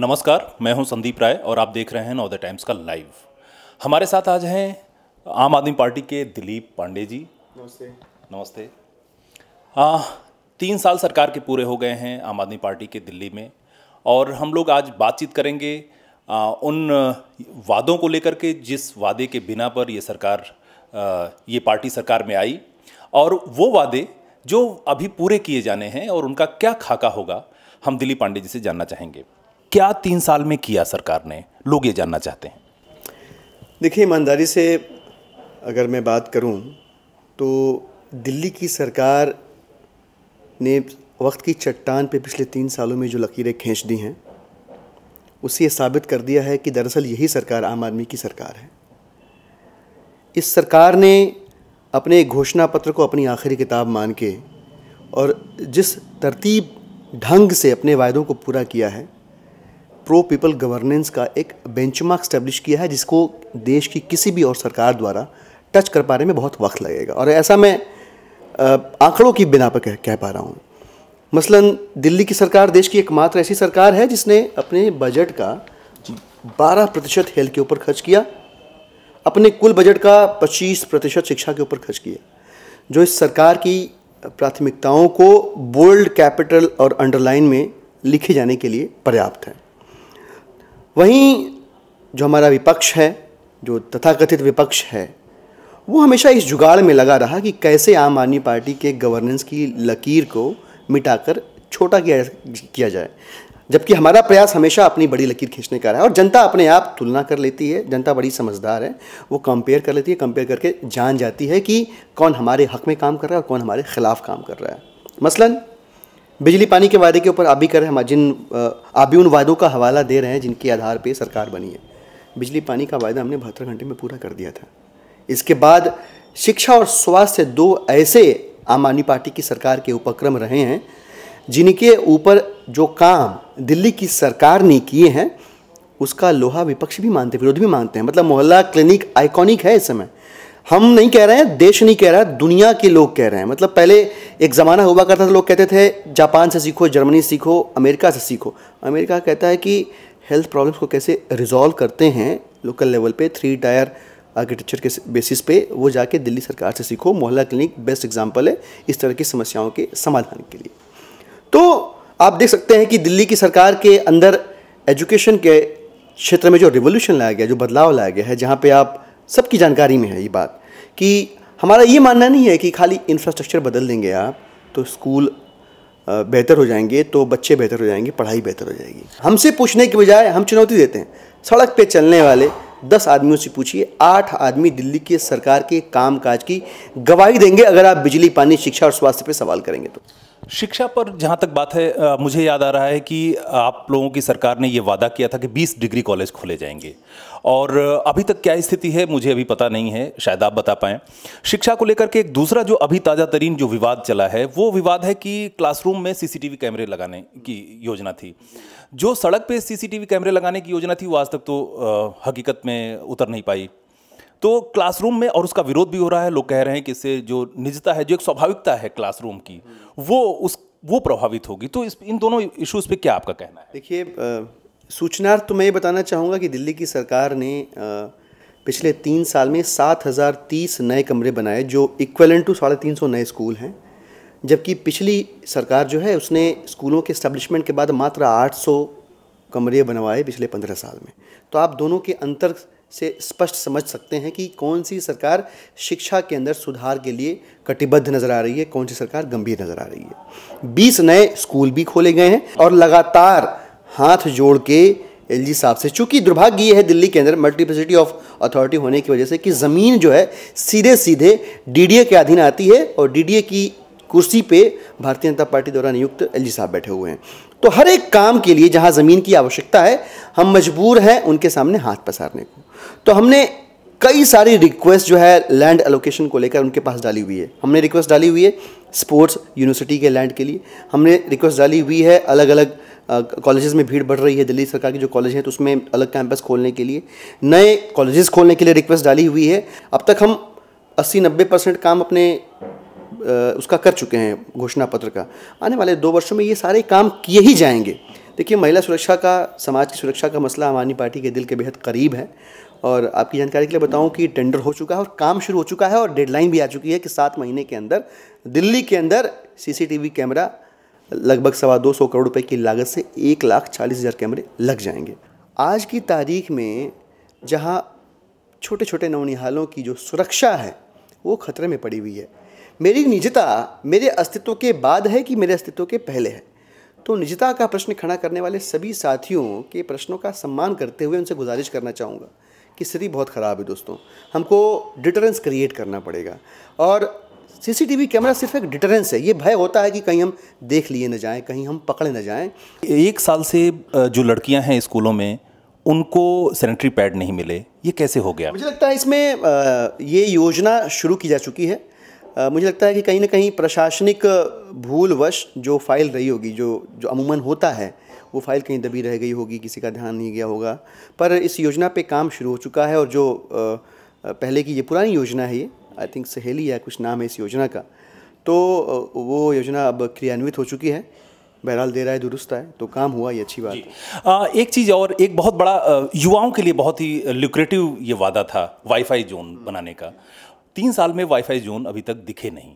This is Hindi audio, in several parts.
नमस्कार मैं हूं संदीप राय और आप देख रहे हैं नौ द टाइम्स का लाइव हमारे साथ आज हैं आम आदमी पार्टी के दिलीप पांडे जी नमस्ते नमस्ते आ, तीन साल सरकार के पूरे हो गए हैं आम आदमी पार्टी के दिल्ली में और हम लोग आज बातचीत करेंगे आ, उन वादों को लेकर के जिस वादे के बिना पर ये सरकार आ, ये पार्टी सरकार में आई और वो वादे जो अभी पूरे किए जाने हैं और उनका क्या खाका होगा हम दिलीप पांडे जी से जानना चाहेंगे क्या तीन साल में किया सरकार ने लोग ये जानना चाहते हैं देखिए ईमानदारी से अगर मैं बात करूं तो दिल्ली की सरकार ने वक्त की चट्टान पे पिछले तीन सालों में जो लकीरें खींच दी हैं उससे ये साबित कर दिया है कि दरअसल यही सरकार आम आदमी की सरकार है इस सरकार ने अपने घोषणा पत्र को अपनी आखिरी किताब मान के और जिस तरतीब ढंग से अपने वायदों को पूरा किया है प्रो पीपल गवर्नेंस का एक बेंचमार्क स्टैब्लिश किया है जिसको देश की किसी भी और सरकार द्वारा टच कर पाने में बहुत वक्त लगेगा और ऐसा मैं आंकड़ों की बिना पर कह, कह पा रहा हूँ मसलन दिल्ली की सरकार देश की एकमात्र ऐसी सरकार है जिसने अपने बजट का 12 प्रतिशत हेल्थ के ऊपर खर्च किया अपने कुल बजट का 25 प्रतिशत शिक्षा के ऊपर खर्च किया जो इस सरकार की प्राथमिकताओं को बोल्ड कैपिटल और अंडरलाइन में लिखे जाने के लिए पर्याप्त है वहीं जो हमारा विपक्ष है जो तथाकथित विपक्ष है वो हमेशा इस जुगाड़ में लगा रहा कि कैसे आम आदमी पार्टी के गवर्नेंस की लकीर को मिटाकर छोटा किया किया जाए जबकि हमारा प्रयास हमेशा अपनी बड़ी लकीर खींचने का रहा है और जनता अपने आप तुलना कर लेती है जनता बड़ी समझदार है वो कंपेयर कर लेती है कंपेयर करके जान जाती है कि कौन हमारे हक में काम कर रहा है और कौन हमारे खिलाफ काम कर रहा है मसलन बिजली पानी के वादे के ऊपर आप भी कर रहे हैं जिन आप भी उन वादों का हवाला दे रहे हैं जिनके आधार पर सरकार बनी है बिजली पानी का वायदा हमने बहत्तर घंटे में पूरा कर दिया था इसके बाद शिक्षा और स्वास्थ्य दो ऐसे आम आदमी पार्टी की सरकार के उपक्रम रहे हैं जिनके ऊपर जो काम दिल्ली की सरकार ने किए हैं उसका लोहा विपक्ष भी मानते विरोध भी मानते हैं मतलब मोहल्ला क्लिनिक आइकॉनिक है इस समय हम नहीं कह रहे हैं देश नहीं कह रहा है दुनिया के लोग कह रहे हैं मतलब पहले एक ज़माना हुआ करता था लोग कहते थे जापान से सीखो जर्मनी सीखो अमेरिका से सीखो अमेरिका कहता है कि हेल्थ प्रॉब्लम्स को कैसे रिजॉल्व करते हैं लोकल लेवल पे थ्री टायर आर्किटेक्चर के बेसिस पे वो जाके दिल्ली सरकार से सीखो मोहल्ला क्लिनिक बेस्ट एग्जाम्पल है इस तरह की समस्याओं के समाधान के लिए तो आप देख सकते हैं कि दिल्ली की सरकार के अंदर एजुकेशन के क्षेत्र में जो रिवोल्यूशन लाया गया जो बदलाव लाया गया है जहाँ पर आप सबकी जानकारी में है ये बात कि हमारा ये मानना नहीं है कि खाली इंफ्रास्ट्रक्चर बदल देंगे आप तो स्कूल बेहतर हो जाएंगे तो बच्चे बेहतर हो जाएंगे पढ़ाई बेहतर हो जाएगी हमसे पूछने के बजाय हम चुनौती देते हैं सड़क पे चलने वाले दस आदमियों से पूछिए आठ आदमी दिल्ली की सरकार के काम काज की गवाही देंगे अगर आप बिजली पानी शिक्षा और स्वास्थ्य पर सवाल करेंगे तो शिक्षा पर जहाँ तक बात है आ, मुझे याद आ रहा है कि आप लोगों की सरकार ने ये वादा किया था कि 20 डिग्री कॉलेज खोले जाएंगे और अभी तक क्या स्थिति है मुझे अभी पता नहीं है शायद आप बता पाएं शिक्षा को लेकर के एक दूसरा जो अभी ताज़ा तरीन जो विवाद चला है वो विवाद है कि क्लासरूम में सीसीटीवी कैमरे लगाने की योजना थी जो सड़क पे सीसीटीवी कैमरे लगाने की योजना थी वो आज तक तो आ, हकीकत में उतर नहीं पाई तो क्लासरूम में और उसका विरोध भी हो रहा है लोग कह रहे हैं कि इससे जो निजता है जो एक स्वाभाविकता है क्लासरूम की वो उस वो प्रभावित होगी तो इस इन दोनों इश्यूज़ पे क्या आपका कहना है देखिए सूचनार्थ तो मैं ये बताना चाहूँगा कि दिल्ली की सरकार ने पिछले तीन साल में सात हज़ार तीस नए कमरे बनाए जो इक्वलेंट टू साढ़े तीन सौ नए स्कूल हैं जबकि पिछली सरकार जो है उसने स्कूलों के इस्टबलिशमेंट के बाद मात्र आठ सौ कमरे बनवाए पिछले पंद्रह साल में तो आप दोनों के अंतर से स्पष्ट समझ सकते हैं कि कौन सी सरकार शिक्षा के अंदर सुधार के लिए कटिबद्ध नज़र आ रही है कौन सी सरकार गंभीर नज़र आ रही है बीस नए स्कूल भी खोले गए हैं और लगातार हाथ जोड़ के एल साहब से चूंकि दुर्भाग्य ये है दिल्ली के अंदर मल्टीपलिसिटी ऑफ अथॉरिटी होने की वजह से कि ज़मीन जो है सीधे सीधे डीडीए के अधीन आती है और डीडीए की कुर्सी पे भारतीय जनता पार्टी द्वारा नियुक्त एल साहब बैठे हुए हैं तो हर एक काम के लिए जहाँ ज़मीन की आवश्यकता है हम मजबूर हैं उनके सामने हाथ पसारने को तो हमने कई सारी रिक्वेस्ट जो है लैंड एलोकेशन को लेकर उनके पास डाली हुई है हमने रिक्वेस्ट डाली हुई है स्पोर्ट्स यूनिवर्सिटी के लैंड के लिए हमने रिक्वेस्ट डाली हुई है अलग अलग कॉलेजेस में भीड़ बढ़ रही है दिल्ली सरकार की जो कॉलेज हैं तो उसमें अलग कैंपस खोलने के लिए नए कॉलेजेस खोलने के लिए रिक्वेस्ट डाली हुई है अब तक हम अस्सी नब्बे परसेंट काम अपने उसका कर चुके हैं घोषणा पत्र का आने वाले दो वर्षों में ये सारे काम किए ही जाएंगे देखिए महिला सुरक्षा का समाज की सुरक्षा का मसला आदमी पार्टी के दिल के बेहद करीब है और आपकी जानकारी के लिए बताऊं कि टेंडर हो चुका है और काम शुरू हो चुका है और डेडलाइन भी आ चुकी है कि सात महीने के अंदर दिल्ली के अंदर सीसीटीवी कैमरा लगभग सवा दो सौ करोड़ रुपए की लागत से एक लाख चालीस हज़ार कैमरे लग जाएंगे आज की तारीख में जहाँ छोटे छोटे नौनिहालों की जो सुरक्षा है वो खतरे में पड़ी हुई है मेरी निजता मेरे अस्तित्व के बाद है कि मेरे अस्तित्व के पहले है तो निजता का प्रश्न खड़ा करने वाले सभी साथियों के प्रश्नों का सम्मान करते हुए उनसे गुजारिश करना चाहूँगा कि स्थिति बहुत ख़राब है दोस्तों हमको डिटरेंस क्रिएट करना पड़ेगा और सीसीटीवी कैमरा सिर्फ एक डिटरेंस है ये भय होता है कि कहीं हम देख लिए न जाएं कहीं हम पकड़े न जाएं एक साल से जो लड़कियां हैं स्कूलों में उनको सैनिटरी पैड नहीं मिले ये कैसे हो गया मुझे लगता है इसमें ये योजना शुरू की जा चुकी है मुझे लगता है कि कहीं ना कहीं प्रशासनिक भूलवश जो फाइल रही होगी जो जो अमूमन होता है वो फाइल कहीं दबी रह गई होगी किसी का ध्यान नहीं गया होगा पर इस योजना पे काम शुरू हो चुका है और जो पहले की ये पुरानी योजना है ये आई थिंक सहेली या कुछ नाम है इस योजना का तो वो योजना अब क्रियान्वित हो चुकी है बहरहाल दे रहा है दुरुस्त है तो काम हुआ ये अच्छी बात आ, एक चीज़ और एक बहुत बड़ा युवाओं के लिए बहुत ही लुक्रेटिव ये वादा था वाईफाई जोन हम्म। बनाने का तीन साल में वाईफाई जोन अभी तक दिखे नहीं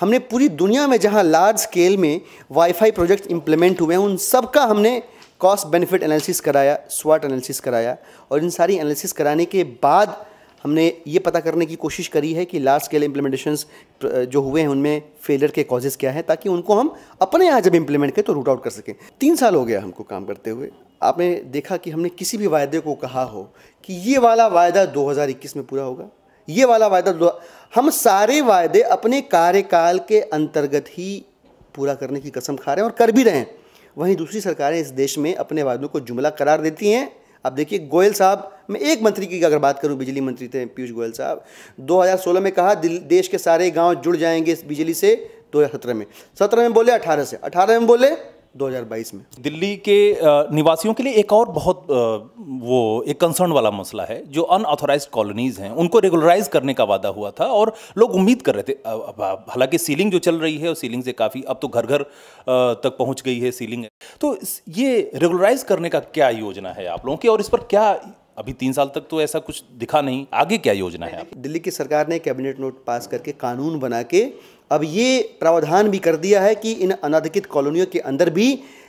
हमने पूरी दुनिया में जहां लार्ज स्केल में वाईफाई प्रोजेक्ट इम्प्लीमेंट हुए हैं उन सब का हमने कॉस्ट बेनिफिट एनालिसिस कराया स्वाट एनालिसिस कराया और इन सारी एनालिसिस कराने के बाद हमने ये पता करने की कोशिश करी है कि लार्ज स्केल इम्प्लीमेंटेशंस जो हुए हैं उनमें फेलियर के कॉजेज़ क्या हैं ताकि उनको हम अपने यहाँ जब इम्प्लीमेंट करें तो रूट आउट कर सकें तीन साल हो गया हमको काम करते हुए आपने देखा कि हमने किसी भी वायदे को कहा हो कि ये वाला वायदा 2021 में पूरा होगा ये वाला वायदा हम सारे वायदे अपने कार्यकाल के अंतर्गत ही पूरा करने की कसम खा रहे हैं और कर भी रहे हैं वहीं दूसरी सरकारें इस देश में अपने वायदों को जुमला करार देती हैं अब देखिए गोयल साहब मैं एक मंत्री की अगर बात करूं बिजली मंत्री थे पीयूष गोयल साहब 2016 में कहा देश के सारे गांव जुड़ जाएंगे इस बिजली से 2017 में 17 में बोले 18 से 18 में बोले 2022 में दिल्ली के निवासियों के लिए एक और बहुत वो एक कंसर्न वाला मसला है जो अनऑथोराइज कॉलोनीज़ हैं उनको रेगुलराइज करने का वादा हुआ था और लोग उम्मीद कर रहे थे हालांकि सीलिंग जो चल रही है और सीलिंग से काफ़ी अब तो घर घर तक पहुंच गई है सीलिंग तो ये रेगुलराइज करने का क्या योजना है आप लोगों की और इस पर क्या अभी तीन साल तक तो ऐसा कुछ दिखा नहीं आगे क्या योजना है दिल्ली की सरकार ने कैबिनेट नोट पास करके कानून बना के अब ये प्रावधान भी कर दिया है कि इन अनाधिकृत कॉलोनियों के अंदर भी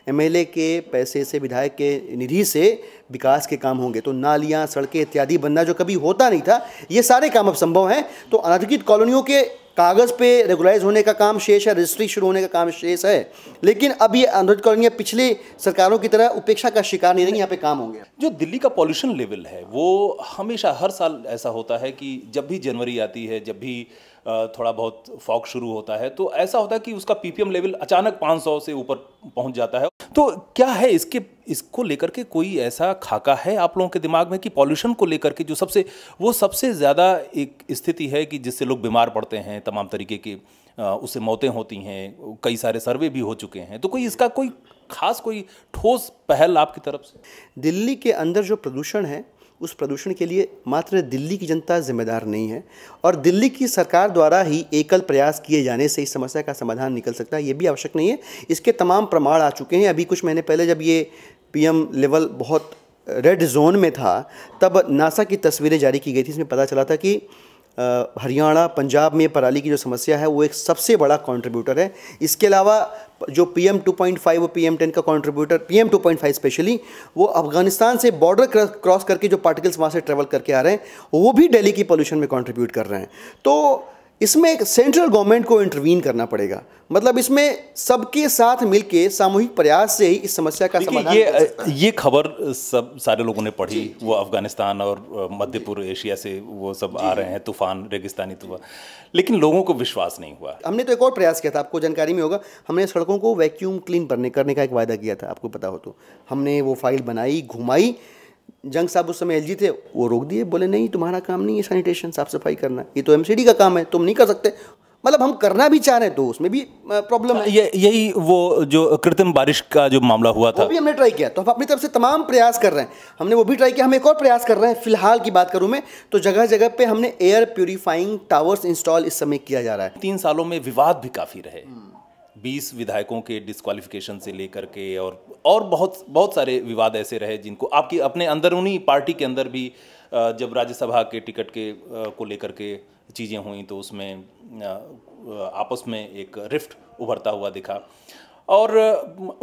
एमएलए के पैसे से विधायक के निधि से विकास के काम होंगे तो नालियाँ सड़कें इत्यादि बनना जो कभी होता नहीं था ये सारे काम अब संभव हैं तो अनाधिकृत कॉलोनियों के कागज़ पे रेगुलाइज होने का काम शेष है रजिस्ट्री शुरू होने का काम शेष है लेकिन अब ये अनुरोध करेंगे पिछली सरकारों की तरह उपेक्षा का शिकार नहीं रही यहाँ पे काम होंगे जो दिल्ली का पॉल्यूशन लेवल है वो हमेशा हर साल ऐसा होता है कि जब भी जनवरी आती है जब भी थोड़ा बहुत फॉक शुरू होता है तो ऐसा होता है कि उसका पीपीएम लेवल अचानक 500 से ऊपर पहुंच जाता है तो क्या है इसके इसको लेकर के कोई ऐसा खाका है आप लोगों के दिमाग में कि पॉल्यूशन को लेकर के जो सबसे वो सबसे ज़्यादा एक स्थिति है कि जिससे लोग बीमार पड़ते हैं तमाम तरीके के उससे मौतें होती हैं कई सारे सर्वे भी हो चुके हैं तो कोई इसका कोई खास कोई ठोस पहल आपकी तरफ से दिल्ली के अंदर जो प्रदूषण है उस प्रदूषण के लिए मात्र दिल्ली की जनता जिम्मेदार नहीं है और दिल्ली की सरकार द्वारा ही एकल प्रयास किए जाने से इस समस्या का समाधान निकल सकता है ये भी आवश्यक नहीं है इसके तमाम प्रमाण आ चुके हैं अभी कुछ महीने पहले जब ये पीएम लेवल बहुत रेड जोन में था तब नासा की तस्वीरें जारी की गई थी इसमें पता चला था कि हरियाणा पंजाब में पराली की जो समस्या है वो एक सबसे बड़ा कंट्रीब्यूटर है इसके अलावा जो P M two point five और पी एम टेन का contributor P M two point five specially वो अफगानिस्तान से बॉर्डर क्रॉस करके जो पार्टिकल्स वहाँ से ट्रेवल करके आ रहे हैं वो भी दिल्ली की पोल्यूशन में कंट्रीब्यूट कर रहे हैं तो इसमें एक सेंट्रल गवर्नमेंट को इंटरवीन करना पड़ेगा मतलब इसमें सबके साथ मिलके सामूहिक प्रयास से ही इस समस्या का समाधान ये ये खबर सब सारे लोगों ने पढ़ी जी, वो अफगानिस्तान और मध्य पूर्व एशिया से वो सब आ रहे हैं तूफान रेगिस्तानी तूफान लेकिन लोगों को विश्वास नहीं हुआ हमने तो एक और प्रयास किया था आपको जानकारी में होगा हमने सड़कों को वैक्यूम क्लीन करने करने का एक वायदा किया था आपको पता हो तो हमने वो फाइल बनाई घुमाई जंग साहब उस समय एलजी थे वो रोक दिए बोले नहीं तुम्हारा काम नहीं है सैनिटेशन साफ सफाई करना ये तो एमसीडी का काम है तुम नहीं कर सकते मतलब हम करना भी चाह रहे हैं तो उसमें भी प्रॉब्लम है ये यही वो जो कृत्रिम बारिश का जो मामला हुआ था वो भी हमने ट्राई किया तो हम अपनी तरफ से तमाम प्रयास कर रहे हैं हमने वो भी ट्राई किया हम एक और प्रयास कर रहे हैं फिलहाल की बात करूं मैं तो जगह जगह पे हमने एयर प्योरीफाइंग टावर्स इंस्टॉल इस समय किया जा रहा है तीन सालों में विवाद भी काफ़ी रहे हम्म। बीस विधायकों के डिस्कालिफिकेशन से लेकर के और और बहुत बहुत सारे विवाद ऐसे रहे जिनको आपकी अपने अंदरूनी पार्टी के अंदर भी जब राज्यसभा के टिकट के को लेकर के चीज़ें हुई तो उसमें आपस में एक रिफ्ट उभरता हुआ दिखा और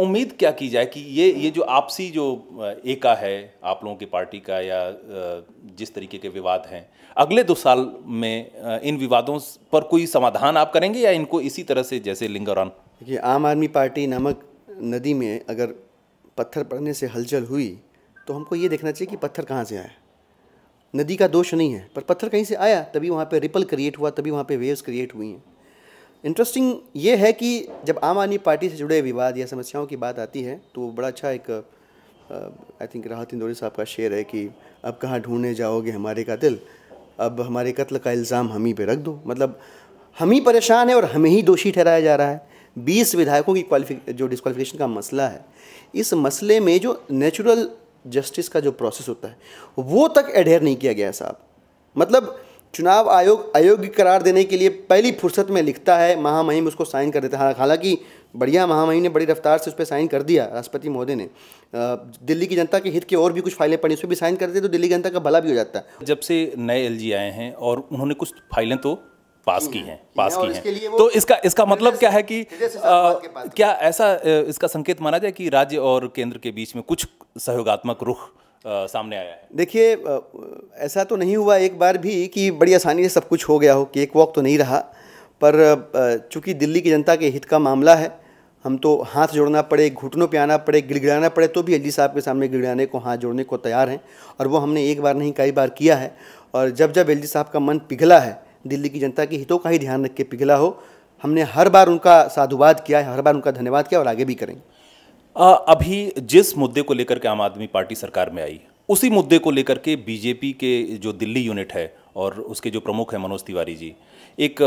उम्मीद क्या की जाए कि ये ये जो आपसी जो एका है आप लोगों की पार्टी का या जिस तरीके के विवाद हैं अगले दो साल में इन विवादों पर कोई समाधान आप करेंगे या इनको इसी तरह से जैसे लिंगर ऑन देखिए आम आदमी पार्टी नामक नदी में अगर पत्थर पड़ने से हलचल हुई तो हमको ये देखना चाहिए कि पत्थर कहाँ से आया नदी का दोष नहीं है पर पत्थर कहीं से आया तभी वहाँ पे रिपल क्रिएट हुआ तभी वहाँ पे वेव्स क्रिएट हुई हैं इंटरेस्टिंग ये है कि जब आम आदमी पार्टी से जुड़े विवाद या समस्याओं की बात आती है तो बड़ा अच्छा एक आई थिंक राहत इंदौरी साहब का शेर है कि अब कहाँ ढूंढने जाओगे हमारे का दिल अब हमारे कत्ल का इल्ज़ाम हम ही पे रख दो मतलब हम ही परेशान है और हमें ही दोषी ठहराया जा रहा है बीस विधायकों की क्वालिफिक जो डिस्कालिफिकेशन का मसला है इस मसले में जो नेचुरल जस्टिस का जो प्रोसेस होता है वो तक एडहेयर नहीं किया गया है साहब मतलब चुनाव आयोग अयोग्य करार देने के लिए पहली फुर्सत में लिखता है महामहिम उसको साइन कर देता है हालांकि बढ़िया महामहिम ने बड़ी रफ्तार से उस पर साइन कर दिया राष्ट्रपति महोदय ने दिल्ली की जनता के हित के और भी कुछ फाइलें पड़ी उस पर भी साइन कर दी तो दिल्ली की जनता का भला भी हो जाता है जब से नए एल आए हैं और उन्होंने कुछ फाइलें तो पास की हम्म। हैं पास की हैं तो इसका इसका मतलब क्या है कि क्या ऐसा इसका संकेत माना जाए कि राज्य और केंद्र के बीच में कुछ सहयोगात्मक रुख आ, सामने आया है देखिए ऐसा तो नहीं हुआ एक बार भी कि बड़ी आसानी से सब कुछ हो गया हो कि एक वॉक तो नहीं रहा पर चूंकि दिल्ली की जनता के हित का मामला है हम तो हाथ जोड़ना पड़े घुटनों पे आना पड़े गिड़गिड़ाना पड़े तो भी अली साहब के सामने गिड़गिड़ाने को हाथ जोड़ने को तैयार हैं और वो हमने एक बार नहीं कई बार किया है और जब जब एल साहब का मन पिघला है दिल्ली की जनता के हितों का ही ध्यान रख के पिघला हो हमने हर बार उनका साधुवाद किया है हर बार उनका धन्यवाद किया और आगे भी करेंगे आ, अभी जिस मुद्दे को लेकर के आम आदमी पार्टी सरकार में आई उसी मुद्दे को लेकर के बीजेपी के जो दिल्ली यूनिट है और उसके जो प्रमुख हैं मनोज तिवारी जी एक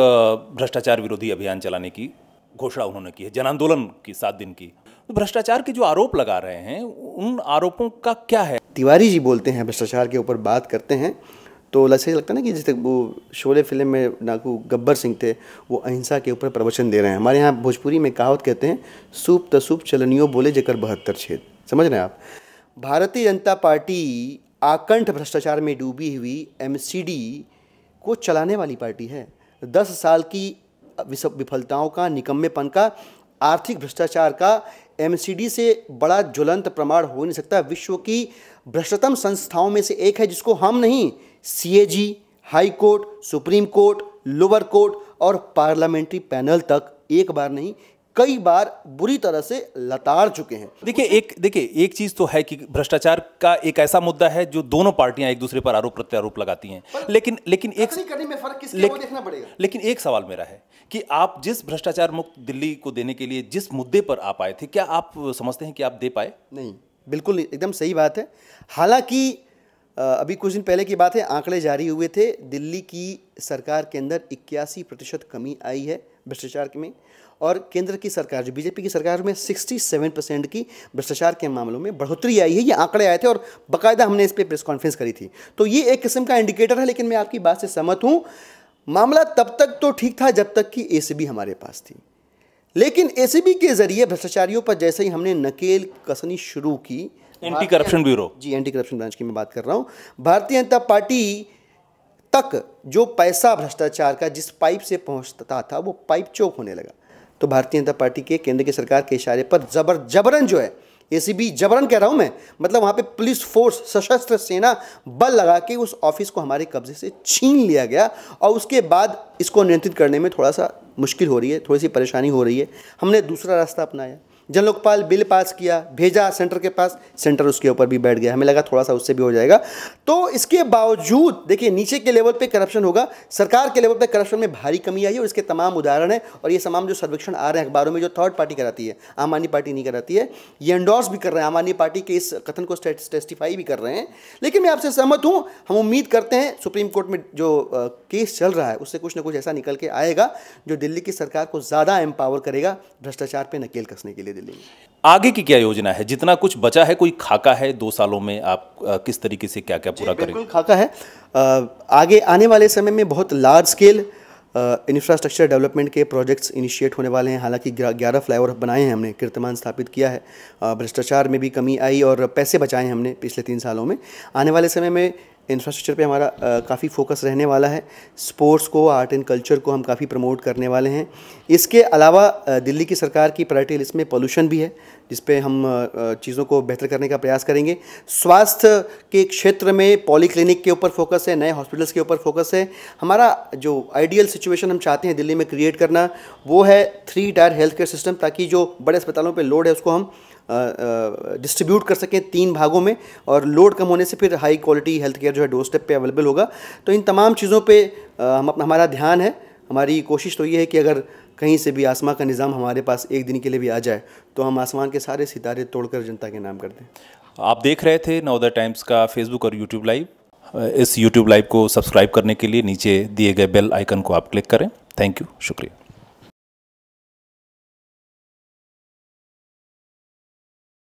भ्रष्टाचार विरोधी अभियान चलाने की घोषणा उन्होंने की है जन आंदोलन की सात दिन की तो भ्रष्टाचार के जो आरोप लगा रहे हैं उन आरोपों का क्या है तिवारी जी बोलते हैं भ्रष्टाचार के ऊपर बात करते हैं तो ऐसे लगता है ना कि जैसे वो शोले फिल्म में नाकू गब्बर सिंह थे वो अहिंसा के ऊपर प्रवचन दे रहे हैं हमारे यहाँ भोजपुरी में कहावत कहते हैं सूप तसूप चलनियों बोले जकर बहत्तर छेद समझ रहे हैं आप भारतीय जनता पार्टी आकंठ भ्रष्टाचार में डूबी हुई एम को चलाने वाली पार्टी है दस साल की विफलताओं का निकम्मेपन का आर्थिक भ्रष्टाचार का एम से बड़ा ज्वलंत प्रमाण हो नहीं सकता विश्व की भ्रष्टतम संस्थाओं में से एक है जिसको हम नहीं CAG high court supreme court lower court और पार्लियामेंट्री पैनल तक एक बार नहीं कई बार बुरी तरह से लताड़ चुके हैं देखिए एक देखिए एक चीज तो है कि भ्रष्टाचार का एक ऐसा मुद्दा है जो दोनों पार्टियां एक दूसरे पर आरोप प्रत्यारोप लगाती हैं लेकिन लेकिन एक में फर्क किसके लेकिन, देखना पड़ेगा लेकिन एक सवाल मेरा है कि आप जिस भ्रष्टाचार मुक्त दिल्ली को देने के लिए जिस मुद्दे पर आप आए थे क्या आप समझते हैं कि आप दे पाए नहीं बिल्कुल एकदम सही बात है हालांकि अभी कुछ दिन पहले की बात है आंकड़े जारी हुए थे दिल्ली की सरकार के अंदर इक्यासी प्रतिशत कमी आई है भ्रष्टाचार में और केंद्र की सरकार जो बीजेपी की सरकार में 67 परसेंट की भ्रष्टाचार के मामलों में बढ़ोतरी आई है ये आंकड़े आए थे और बकायदा हमने इस पर प्रेस कॉन्फ्रेंस करी थी तो ये एक किस्म का इंडिकेटर है लेकिन मैं आपकी बात से सहमत हूँ मामला तब तक तो ठीक था जब तक कि ए हमारे पास थी लेकिन ए के ज़रिए भ्रष्टाचारियों पर जैसे ही हमने नकेल कसनी शुरू की एंटी करप्शन ब्यूरो जी एंटी करप्शन ब्रांच की मैं बात कर रहा हूँ भारतीय जनता पार्टी तक जो पैसा भ्रष्टाचार का जिस पाइप से पहुँचता था वो पाइप चौक होने लगा तो भारतीय जनता पार्टी के केंद्र की सरकार के इशारे पर जबर जबरन जो है एसीबी जबरन कह रहा हूँ मैं मतलब वहाँ पे पुलिस फोर्स सशस्त्र सेना बल लगा के उस ऑफिस को हमारे कब्जे से छीन लिया गया और उसके बाद इसको नियंत्रित करने में थोड़ा सा मुश्किल हो रही है थोड़ी सी परेशानी हो रही है हमने दूसरा रास्ता अपनाया जन लोकपाल बिल पास किया भेजा सेंटर के पास सेंटर उसके ऊपर भी बैठ गया हमें लगा थोड़ा सा उससे भी हो जाएगा तो इसके बावजूद देखिए नीचे के लेवल पे करप्शन होगा सरकार के लेवल पे करप्शन में भारी कमी आई है और इसके तमाम उदाहरण हैं और ये तमाम जो सर्वेक्षण आ रहे हैं अखबारों में जो थर्ड पार्टी कराती है आम आदमी पार्टी नहीं कराती है ये एंडोर्स भी कर रहे हैं आम आदमी पार्टी के इस कथन को टेस्टिफाई भी कर रहे हैं लेकिन मैं आपसे सहमत हूँ हम उम्मीद करते हैं सुप्रीम कोर्ट में जो केस चल रहा है उससे कुछ ना कुछ ऐसा निकल के आएगा जो दिल्ली की सरकार को ज़्यादा एम्पावर करेगा भ्रष्टाचार पर नकेल कसने के लिए दिल्ली आगे की क्या योजना है जितना कुछ बचा है कोई खाका है दो सालों में आप आ, किस तरीके से क्या क्या पूरा करेंगे खाका है आ, आगे आने वाले समय में बहुत लार्ज स्केल इंफ्रास्ट्रक्चर डेवलपमेंट के प्रोजेक्ट्स इनिशिएट होने वाले हैं हालांकि ग्यारह फ्लाईओवर बनाए हैं हमने कीर्तमान स्थापित किया है भ्रष्टाचार में भी कमी आई और पैसे बचाए हमने पिछले तीन सालों में आने वाले समय में इंफ्रास्ट्रक्चर पे हमारा काफ़ी फोकस रहने वाला है स्पोर्ट्स को आर्ट एंड कल्चर को हम काफ़ी प्रमोट करने वाले हैं इसके अलावा दिल्ली की सरकार की प्रायरिटी लिस्ट में पोल्यूशन भी है जिस पे हम चीज़ों को बेहतर करने का प्रयास करेंगे स्वास्थ्य के क्षेत्र में पॉलीक्लिनिक के ऊपर फोकस है नए हॉस्पिटल्स के ऊपर फोकस है हमारा जो आइडियल सिचुएशन हम चाहते हैं दिल्ली में क्रिएट करना वो है three tier health care system ताकि जो बड़े अस्पतालों पर लोड है उसको हम डिस्ट्रीब्यूट कर सकें तीन भागों में और लोड कम होने से फिर हाई क्वालिटी हेल्थ केयर जो है डोर स्टेप पे अवेलेबल होगा तो इन तमाम चीज़ों पे हम अपना हमारा ध्यान है हमारी कोशिश तो ये है कि अगर कहीं से भी आसमां का निज़ाम हमारे पास एक दिन के लिए भी आ जाए तो हम आसमान के सारे सितारे तोड़कर जनता के नाम कर दें आप देख रहे थे नवदर टाइम्स का फेसबुक और यूट्यूब लाइव इस यूट्यूब लाइव को सब्सक्राइब करने के लिए नीचे दिए गए बेल आइकन को आप क्लिक करें थैंक यू शुक्रिया